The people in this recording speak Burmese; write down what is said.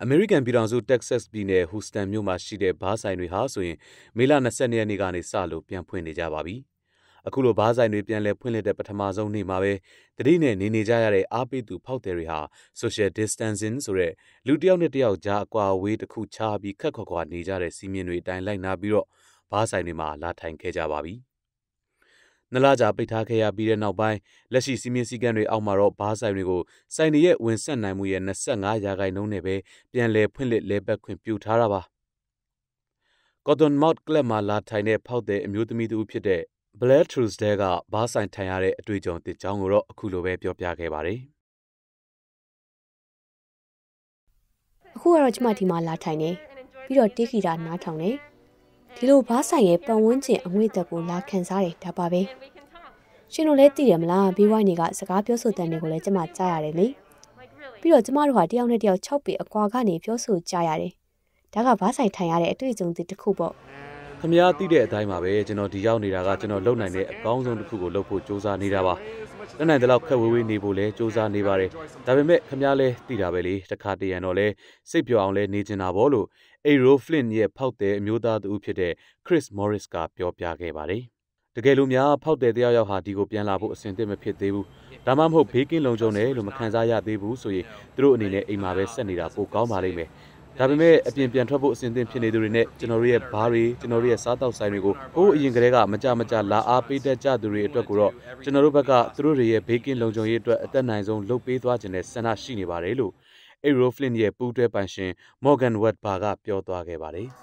အမေရိကန်ပြည်ထောင်စု Texas ပြည်နယ် Houston မြို့မှာရှိတဲ့ဘားဆိုင်တွေဟာဆိုရင် မေလ22ရက်နေ့ကနေစလို့ပြန်ဖွင့်နေကြပါပြီ။အခုလိုဘားဆိုင်တွေပြန်လည်ဖွင့်လှစ်တဲ့ပထမဆုံးနေ့မှာပဲတတိနဲ့နေနေကြရတဲ့အားပေးသူဖောက်သည်တွေဟာ social distancing ဆိုတဲ့လူတစ်ယောက်နဲ့တစ်ယောက်ကြားအကွာအဝေးတစ်ခုခြားပြီးခက်ခွာခွာနေကြတဲ့စီမင်းတွေအတိုင်းလိုက်နာပြီးတော့ဘားဆိုင်တွေမှာလာထိုင်ခဲ့ကြပါပြီ။နလကြာပိတ်ထားခဲ့ရပြီးတဲ့နောက်ပိုင်းလက်ရှိစီမင်းစည်းကမ်းတွေအောက်မှာတော့ဘားဆိုင်တွေကိုစိုင်တွေရဲ့ဝင်ဆက်နိုင်မှုရဲ့25ရာခိုင်နှုန်းနဲ့ပဲပြန်လည်ဖွင့်လှစ်လဲပတ်ခွင့်ပြုထားတာပါ Cotton Mouth Club မှာလာထိုင်တဲ့ဖောက်တဲ့အမျိုးသမီးတူဖြစ်တဲ့ Blair Truesdale ကဘားဆိုင်ထိုင်ရတဲ့အတွေ့အကြုံတစ်ကြောင်းကိုတော့အခုလိုပဲပြောပြခဲ့ပါတယ်အခုကတော့ကျမဒီမှာလာထိုင်နေပြီးတော့တေးဂီတာနားထောင်နေဒီလိုဘားဆိုင်ရဲ့ပတ်ဝန်းကျင်အငွေ့သက်ကိုလာခံစားတယ်ဒါပါပဲရှင်တို့လည်းသိတယ်မလားဘေးဝိုင်းတွေကစကားပြောဆိုတဲ့တွေကိုလည်းကျမကြားရတယ်လေပြီးတော့ကျမတို့ဟာတယောက်နဲ့တယောက်6ပေအကွာကနေပြောဆိုကြားရတယ်ဒါကဘားဆိုင်ထိုင်ရတဲ့အတွေ့အကြုံတစ်ခုပေါ့ခမားသိတဲ့အတိုင်းပါပဲကျွန်တော်ဒီရောက်နေတာကကျွန်တော်လုံနိုင်တဲ့အကောင်းဆုံးတစ်ခုကိုလုပ်ဖို့စူးစမ်းနေတာပါလုံနိုင်တဲ့လောက်ခက်ဝေးဝေးနေဖို့လဲစူးစမ်းနေပါတယ်ဒါပေမဲ့ခမားလဲသိတာပဲလေတစ်ခါတရံတော့လဲစိတ်ပျော်အောင်လဲနေချင်တာပေါ့လို့ Aero Flint ရဲ့ဖောက်တဲ့အမျိုးသားတူဖြစ်တဲ့ Chris Morris ကပြောပြခဲ့ပါတယ်တကယ်လို့များဖောက်တဲ့တယောက်ယောက်ဟာဒီကိုပြန်လာဖို့အဆင်သင့်မဖြစ်သေးဘူးဒါမှမဟုတ်ဘေးကင်းလုံခြုံတယ်လို့မခံစားရသေးဘူးဆိုရင်သူတို့အနေနဲ့အိမ်မှာပဲဆက်နေတာပိုကောင်းပါလိမ့်မယ်ဒါပေမဲ့အပြင်ပြန်ထွက်ဖို့အဆင်သင့်ဖြစ်နေသူတွေနဲ့ကျွန်တော်တို့ရဲ့ဘားတွေကျွန်တော်တို့ရဲ့စားတောက်ဆိုင်တွေကိုဟိုးအရင်ကတည်းကမကြမကြလာအားပေးတတ်ကြသူတွေအတွက်ကိုတော့ကျွန်တော်တို့ဘက်ကသူတို့တွေရဲ့ဘေးကင်းလုံခြုံရေးအတွက်အသက်နိုင်ဆုံးလှုပ်ပေးသွားခြင်းနဲ့ဆန္ဒရှိနေပါတယ်လို့ Aeroflin ရဲ့ပူးတွဲပိုင်ရှင် Morgan Webber ကပြောသွားခဲ့ပါတယ်။